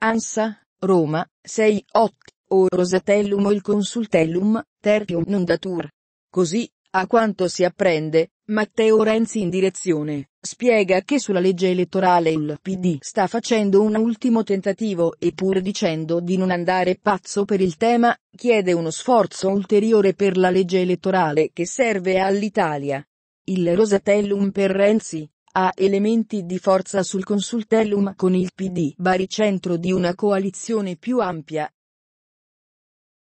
Ansa, Roma, 6 8 o Rosatellum o il Consultellum, tertium nondatur. Così, a quanto si apprende, Matteo Renzi in direzione, spiega che sulla legge elettorale il PD sta facendo un ultimo tentativo e pur dicendo di non andare pazzo per il tema, chiede uno sforzo ulteriore per la legge elettorale che serve all'Italia. Il Rosatellum per Renzi, ha elementi di forza sul Consultellum con il PD baricentro di una coalizione più ampia,